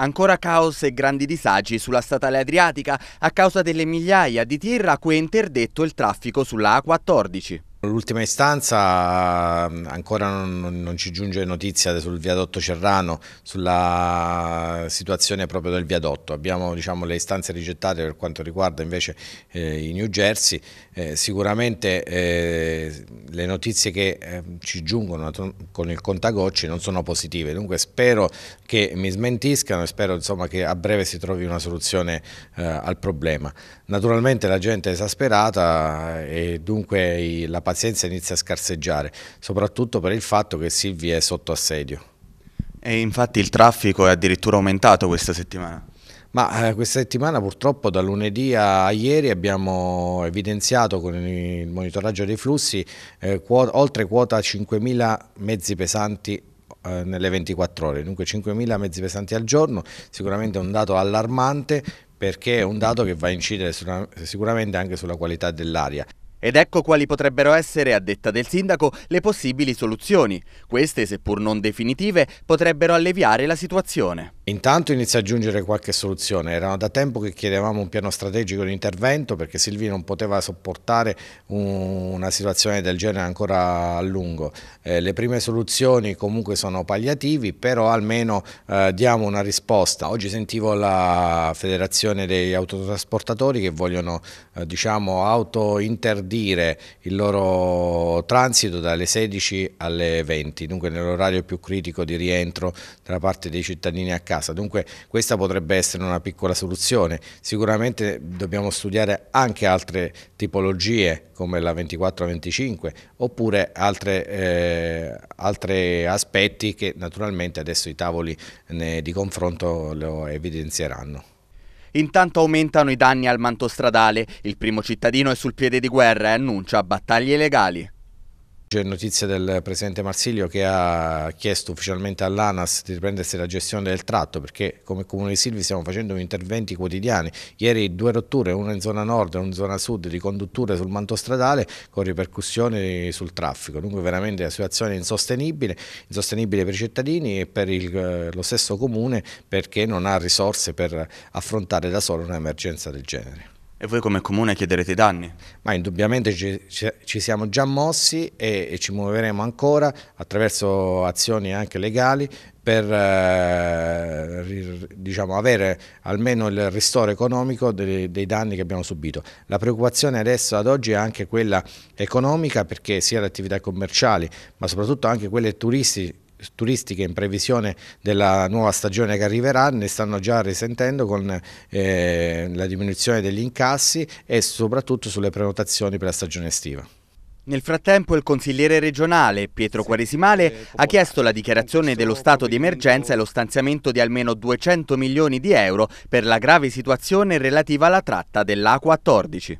Ancora caos e grandi disagi sulla statale adriatica a causa delle migliaia di tir a cui è interdetto il traffico sulla A14. L'ultima istanza ehm, ancora non, non, ci giunge notizia sul viadotto Cerrano, sulla situazione proprio del viadotto. Abbiamo diciamo, le istanze rigettate per quanto riguarda invece eh, i New Jersey. Eh, sicuramente eh, le notizie che ehm, ci giungono con il contagocci non sono positive, dunque spero che mi smentiscano e spero insomma, che a breve si trovi una soluzione eh, al problema. Naturalmente la gente è esasperata eh, e dunque la pazienza pazienza inizia a scarseggiare, soprattutto per il fatto che Silvi è sotto assedio. E infatti il traffico è addirittura aumentato questa settimana. Ma eh, questa settimana purtroppo da lunedì a ieri abbiamo evidenziato con il monitoraggio dei flussi eh, quota, oltre quota 5.000 mezzi pesanti eh, nelle 24 ore, dunque 5.000 mezzi pesanti al giorno, sicuramente è un dato allarmante perché è un dato che va a incidere sicuramente anche sulla qualità dell'aria. Ed ecco quali potrebbero essere, a detta del sindaco, le possibili soluzioni. Queste, seppur non definitive, potrebbero alleviare la situazione. Intanto inizia a aggiungere qualche soluzione, era da tempo che chiedevamo un piano strategico di intervento perché Silvio non poteva sopportare una situazione del genere ancora a lungo. Eh, le prime soluzioni comunque sono palliativi, però almeno eh, diamo una risposta. Oggi sentivo la federazione degli autotrasportatori che vogliono eh, diciamo, autointerdire il loro transito dalle 16 alle 20, dunque nell'orario più critico di rientro da parte dei cittadini a casa casa. Dunque questa potrebbe essere una piccola soluzione. Sicuramente dobbiamo studiare anche altre tipologie come la 24-25 oppure altre, eh, altri aspetti che naturalmente adesso i tavoli eh, di confronto lo evidenzieranno. Intanto aumentano i danni al manto stradale. Il primo cittadino è sul piede di guerra e annuncia battaglie legali. C'è notizia del presidente Marsilio che ha chiesto ufficialmente all'ANAS di riprendersi la gestione del tratto perché come Comune di Silvi stiamo facendo interventi quotidiani. Ieri due rotture, una in zona nord e una in zona sud di condutture sul manto stradale con ripercussioni sul traffico. Dunque veramente la situazione è insostenibile, insostenibile per i cittadini e per il, eh, lo stesso Comune perché non ha risorse per affrontare da solo un'emergenza del genere. E voi come comune chiederete i danni? Ma indubbiamente ci, ci siamo già mossi e, e, ci muoveremo ancora attraverso azioni anche legali per eh, diciamo, avere almeno il ristoro economico dei, dei, danni che abbiamo subito. La preoccupazione adesso ad oggi è anche quella economica perché sia le attività commerciali ma soprattutto anche quelle turistiche turistiche in previsione della nuova stagione che arriverà ne stanno già risentendo con eh, la diminuzione degli incassi e soprattutto sulle prenotazioni per la stagione estiva. Nel frattempo il consigliere regionale Pietro Quaresimale eh, ha chiesto la eh, dichiarazione dello stato di emergenza e lo stanziamento di almeno 200 milioni di euro per la grave situazione relativa alla tratta dell'A14.